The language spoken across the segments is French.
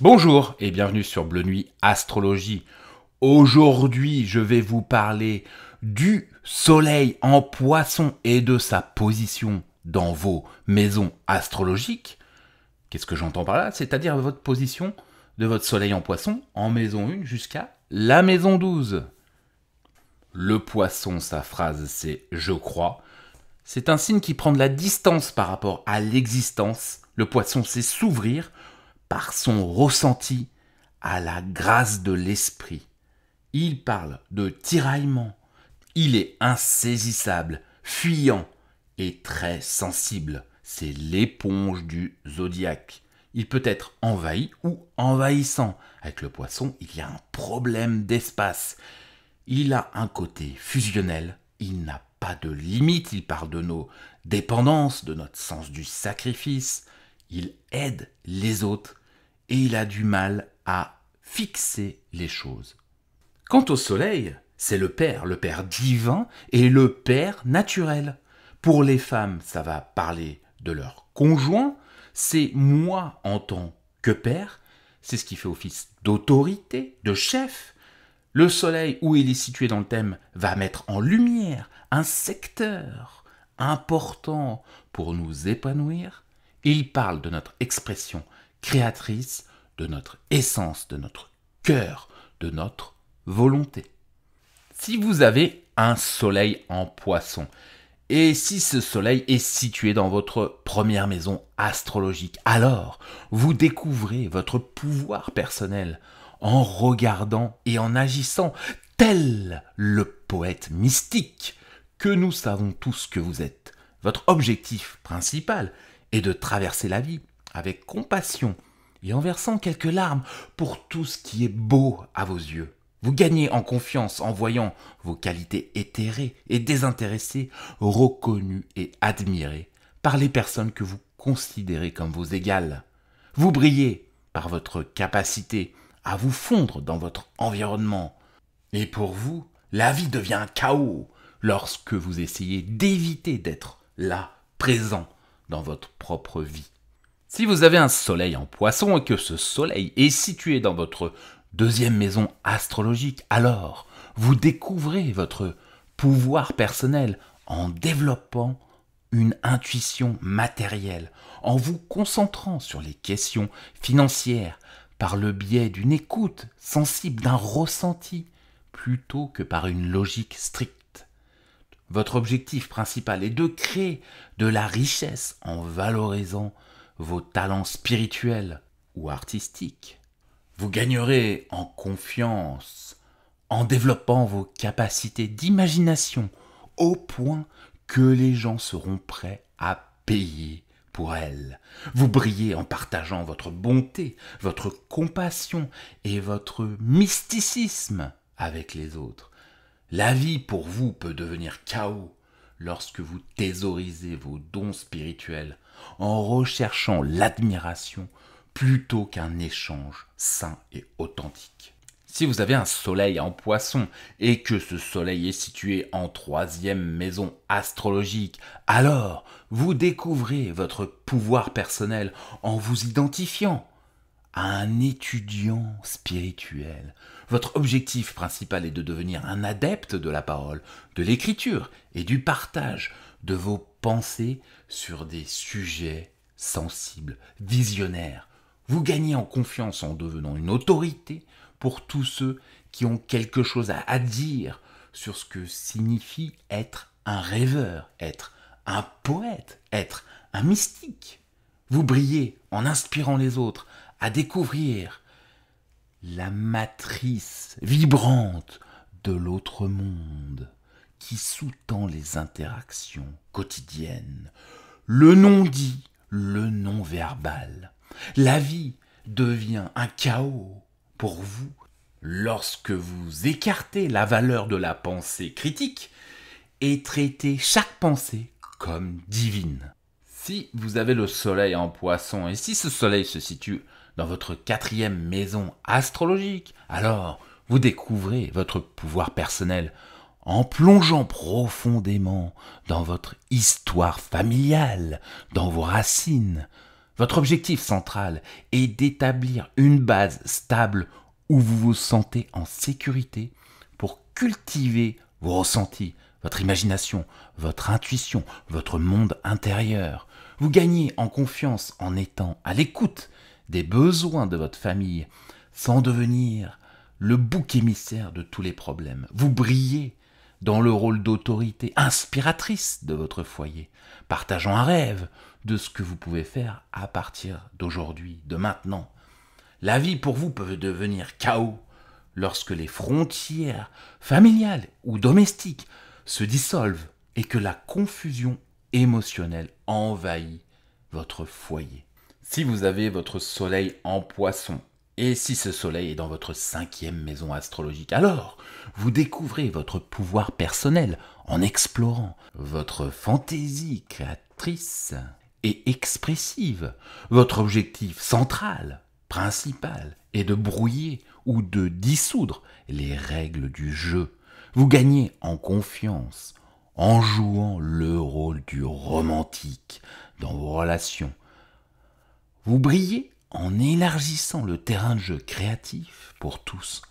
Bonjour et bienvenue sur Bleu Nuit Astrologie. Aujourd'hui, je vais vous parler du soleil en poisson et de sa position dans vos maisons astrologiques. Qu'est-ce que j'entends par là C'est-à-dire votre position de votre soleil en poisson en maison 1 jusqu'à la maison 12. Le poisson, sa phrase, c'est je crois. C'est un signe qui prend de la distance par rapport à l'existence. Le poisson, c'est s'ouvrir par son ressenti à la grâce de l'esprit. Il parle de tiraillement. Il est insaisissable, fuyant et très sensible. C'est l'éponge du zodiaque. Il peut être envahi ou envahissant. Avec le poisson, il y a un problème d'espace. Il a un côté fusionnel. Il n'a pas de limite. Il parle de nos dépendances, de notre sens du sacrifice, il aide les autres et il a du mal à fixer les choses. Quant au soleil, c'est le père, le père divin et le père naturel. Pour les femmes, ça va parler de leur conjoint, c'est moi en tant que père, c'est ce qui fait office d'autorité, de chef. Le soleil, où il est situé dans le thème, va mettre en lumière un secteur important pour nous épanouir, il parle de notre expression créatrice, de notre essence, de notre cœur, de notre volonté. Si vous avez un soleil en poisson, et si ce soleil est situé dans votre première maison astrologique, alors vous découvrez votre pouvoir personnel en regardant et en agissant tel le poète mystique que nous savons tous que vous êtes. Votre objectif principal et de traverser la vie avec compassion et en versant quelques larmes pour tout ce qui est beau à vos yeux. Vous gagnez en confiance en voyant vos qualités éthérées et désintéressées reconnues et admirées par les personnes que vous considérez comme vos égales. Vous brillez par votre capacité à vous fondre dans votre environnement. Et pour vous, la vie devient un chaos lorsque vous essayez d'éviter d'être là, présent, dans votre propre vie. Si vous avez un soleil en poisson et que ce soleil est situé dans votre deuxième maison astrologique, alors vous découvrez votre pouvoir personnel en développant une intuition matérielle, en vous concentrant sur les questions financières par le biais d'une écoute sensible, d'un ressenti, plutôt que par une logique stricte. Votre objectif principal est de créer de la richesse en valorisant vos talents spirituels ou artistiques. Vous gagnerez en confiance en développant vos capacités d'imagination au point que les gens seront prêts à payer pour elles. Vous brillez en partageant votre bonté, votre compassion et votre mysticisme avec les autres. La vie pour vous peut devenir chaos lorsque vous thésaurisez vos dons spirituels en recherchant l'admiration plutôt qu'un échange sain et authentique. Si vous avez un soleil en poisson et que ce soleil est situé en troisième maison astrologique, alors vous découvrez votre pouvoir personnel en vous identifiant un étudiant spirituel. Votre objectif principal est de devenir un adepte de la parole, de l'écriture et du partage de vos pensées sur des sujets sensibles, visionnaires. Vous gagnez en confiance en devenant une autorité pour tous ceux qui ont quelque chose à dire sur ce que signifie être un rêveur, être un poète, être un mystique. Vous brillez en inspirant les autres, à découvrir la matrice vibrante de l'autre monde qui sous-tend les interactions quotidiennes, le non-dit, le non-verbal. La vie devient un chaos pour vous lorsque vous écartez la valeur de la pensée critique et traitez chaque pensée comme divine. Si vous avez le soleil en poisson et si ce soleil se situe dans votre quatrième maison astrologique, alors vous découvrez votre pouvoir personnel en plongeant profondément dans votre histoire familiale, dans vos racines. Votre objectif central est d'établir une base stable où vous vous sentez en sécurité pour cultiver vos ressentis, votre imagination, votre intuition, votre monde intérieur. Vous gagnez en confiance en étant à l'écoute des besoins de votre famille, sans devenir le bouc émissaire de tous les problèmes. Vous brillez dans le rôle d'autorité inspiratrice de votre foyer, partageant un rêve de ce que vous pouvez faire à partir d'aujourd'hui, de maintenant. La vie pour vous peut devenir chaos lorsque les frontières familiales ou domestiques se dissolvent et que la confusion émotionnelle envahit votre foyer. Si vous avez votre soleil en poisson, et si ce soleil est dans votre cinquième maison astrologique, alors vous découvrez votre pouvoir personnel en explorant votre fantaisie créatrice et expressive. Votre objectif central, principal, est de brouiller ou de dissoudre les règles du jeu. Vous gagnez en confiance en jouant le rôle du romantique dans vos relations vous brillez en élargissant le terrain de jeu créatif pour tous,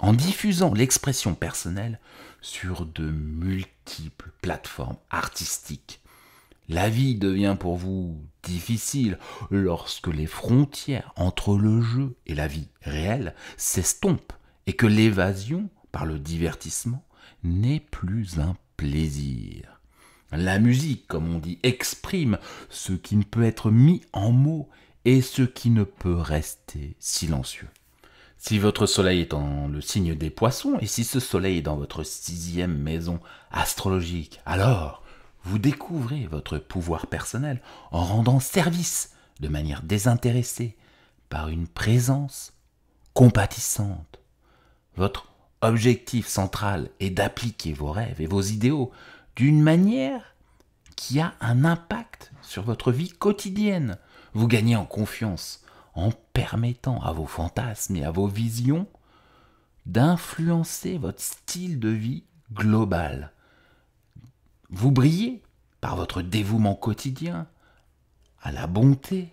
en diffusant l'expression personnelle sur de multiples plateformes artistiques. La vie devient pour vous difficile lorsque les frontières entre le jeu et la vie réelle s'estompent et que l'évasion par le divertissement n'est plus un plaisir. La musique, comme on dit, exprime ce qui ne peut être mis en mots et ce qui ne peut rester silencieux. Si votre soleil est en le signe des poissons, et si ce soleil est dans votre sixième maison astrologique, alors vous découvrez votre pouvoir personnel en rendant service de manière désintéressée par une présence compatissante. Votre objectif central est d'appliquer vos rêves et vos idéaux d'une manière qui a un impact sur votre vie quotidienne. Vous gagnez en confiance en permettant à vos fantasmes et à vos visions d'influencer votre style de vie global. Vous brillez par votre dévouement quotidien à la bonté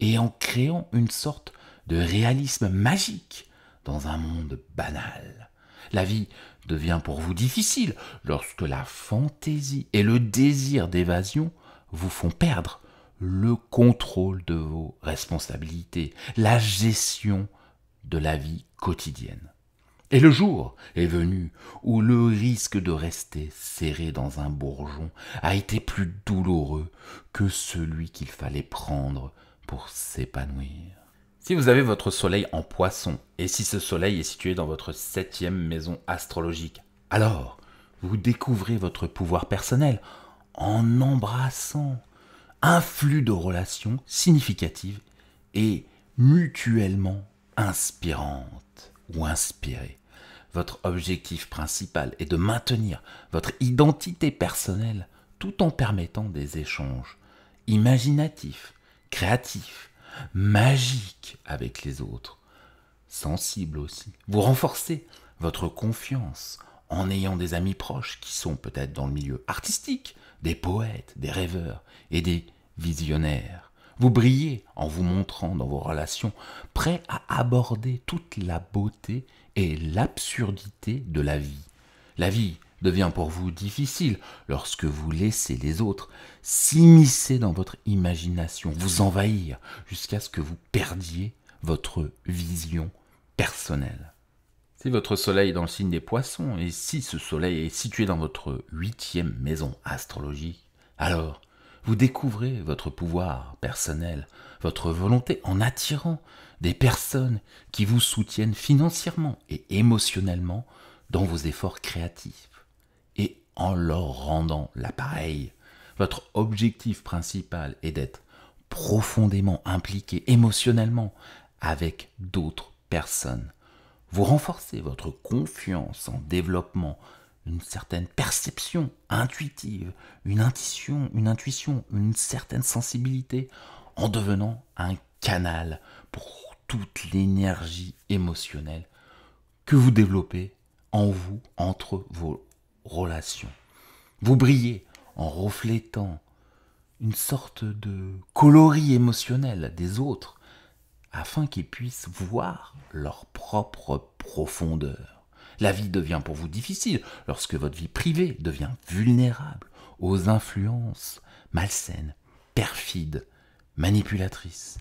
et en créant une sorte de réalisme magique dans un monde banal. La vie devient pour vous difficile lorsque la fantaisie et le désir d'évasion vous font perdre le contrôle de vos responsabilités, la gestion de la vie quotidienne. Et le jour est venu où le risque de rester serré dans un bourgeon a été plus douloureux que celui qu'il fallait prendre pour s'épanouir. Si vous avez votre soleil en poisson, et si ce soleil est situé dans votre septième maison astrologique, alors vous découvrez votre pouvoir personnel en embrassant un flux de relations significatives et mutuellement inspirantes ou inspirées. Votre objectif principal est de maintenir votre identité personnelle tout en permettant des échanges imaginatifs, créatifs, magique avec les autres, sensible aussi. Vous renforcez votre confiance en ayant des amis proches qui sont peut-être dans le milieu artistique, des poètes, des rêveurs et des visionnaires. Vous brillez en vous montrant dans vos relations prêts à aborder toute la beauté et l'absurdité de la vie. La vie, devient pour vous difficile lorsque vous laissez les autres s'immiscer dans votre imagination, vous envahir, jusqu'à ce que vous perdiez votre vision personnelle. Si votre soleil est dans le signe des poissons, et si ce soleil est situé dans votre huitième maison astrologique, alors vous découvrez votre pouvoir personnel, votre volonté en attirant des personnes qui vous soutiennent financièrement et émotionnellement dans vos efforts créatifs en leur rendant l'appareil. Votre objectif principal est d'être profondément impliqué émotionnellement avec d'autres personnes. Vous renforcez votre confiance en développement, une certaine perception intuitive, une intuition, une intuition, une certaine sensibilité en devenant un canal pour toute l'énergie émotionnelle que vous développez en vous, entre vos relation. Vous brillez en reflétant une sorte de coloris émotionnel des autres afin qu'ils puissent voir leur propre profondeur. La vie devient pour vous difficile lorsque votre vie privée devient vulnérable aux influences malsaines, perfides, manipulatrices.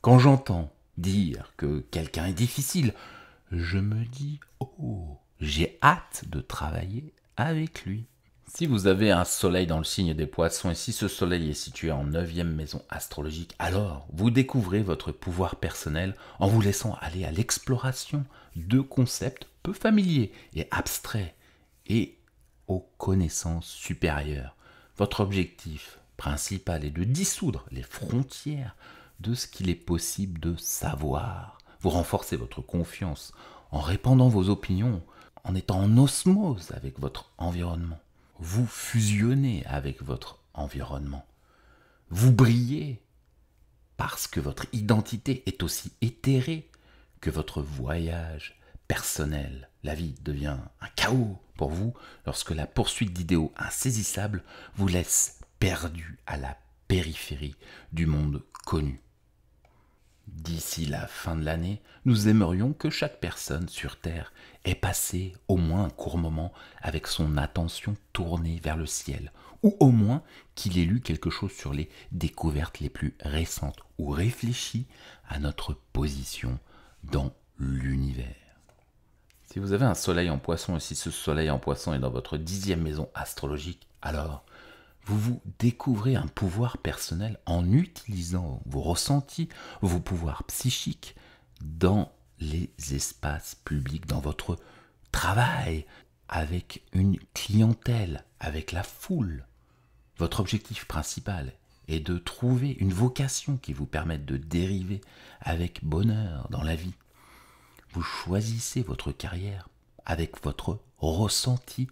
Quand j'entends dire que quelqu'un est difficile, je me dis Oh, j'ai hâte de travailler avec lui. Si vous avez un soleil dans le signe des poissons et si ce soleil est situé en 9 maison astrologique, alors vous découvrez votre pouvoir personnel en vous laissant aller à l'exploration de concepts peu familiers et abstraits et aux connaissances supérieures. Votre objectif principal est de dissoudre les frontières de ce qu'il est possible de savoir. Vous renforcez votre confiance en répandant vos opinions, en étant en osmose avec votre environnement. Vous fusionnez avec votre environnement. Vous brillez parce que votre identité est aussi éthérée que votre voyage personnel. La vie devient un chaos pour vous lorsque la poursuite d'idéaux insaisissables vous laisse perdu à la périphérie du monde connu d'ici la fin de l'année, nous aimerions que chaque personne sur Terre ait passé au moins un court moment avec son attention tournée vers le ciel, ou au moins qu'il ait lu quelque chose sur les découvertes les plus récentes, ou réfléchi à notre position dans l'univers. Si vous avez un soleil en poisson et si ce soleil en poisson est dans votre dixième maison astrologique, alors vous vous découvrez un pouvoir personnel en utilisant vos ressentis, vos pouvoirs psychiques dans les espaces publics, dans votre travail, avec une clientèle, avec la foule. Votre objectif principal est de trouver une vocation qui vous permette de dériver avec bonheur dans la vie. Vous choisissez votre carrière avec votre ressenti,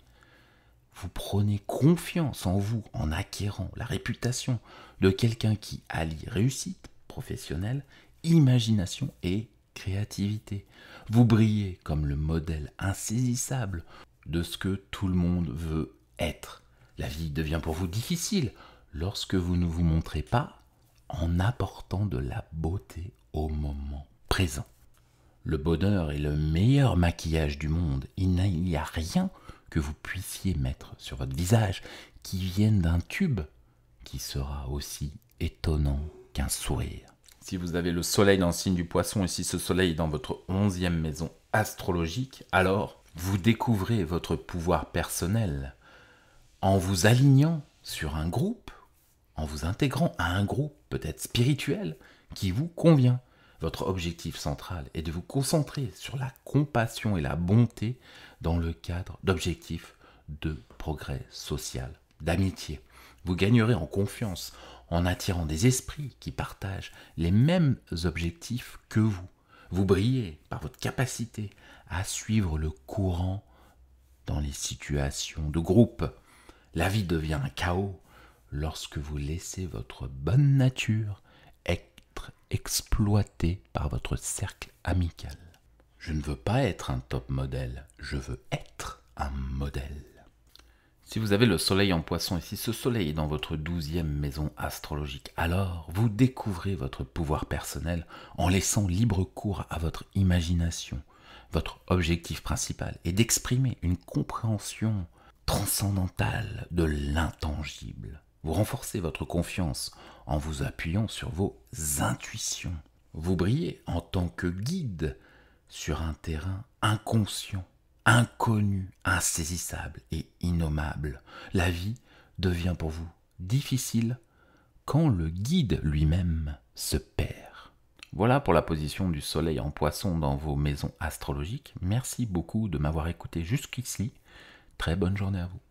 vous prenez confiance en vous en acquérant la réputation de quelqu'un qui allie réussite professionnelle, imagination et créativité. Vous brillez comme le modèle insaisissable de ce que tout le monde veut être. La vie devient pour vous difficile lorsque vous ne vous montrez pas en apportant de la beauté au moment présent. Le bonheur est le meilleur maquillage du monde. Il n'y a rien que vous puissiez mettre sur votre visage qui viennent d'un tube qui sera aussi étonnant qu'un sourire. Si vous avez le soleil dans le signe du poisson et si ce soleil est dans votre onzième maison astrologique, alors vous découvrez votre pouvoir personnel en vous alignant sur un groupe, en vous intégrant à un groupe peut-être spirituel qui vous convient votre objectif central est de vous concentrer sur la compassion et la bonté dans le cadre d'objectifs de progrès social, d'amitié. Vous gagnerez en confiance en attirant des esprits qui partagent les mêmes objectifs que vous. Vous brillez par votre capacité à suivre le courant dans les situations de groupe. La vie devient un chaos lorsque vous laissez votre bonne nature exploité par votre cercle amical. Je ne veux pas être un top modèle, je veux être un modèle. Si vous avez le soleil en poisson et si ce soleil est dans votre douzième maison astrologique, alors vous découvrez votre pouvoir personnel en laissant libre cours à votre imagination. Votre objectif principal est d'exprimer une compréhension transcendantale de l'intangible. Vous renforcez votre confiance en vous appuyant sur vos intuitions. Vous brillez en tant que guide sur un terrain inconscient, inconnu, insaisissable et innommable. La vie devient pour vous difficile quand le guide lui-même se perd. Voilà pour la position du Soleil en poisson dans vos maisons astrologiques. Merci beaucoup de m'avoir écouté jusqu'ici. Très bonne journée à vous.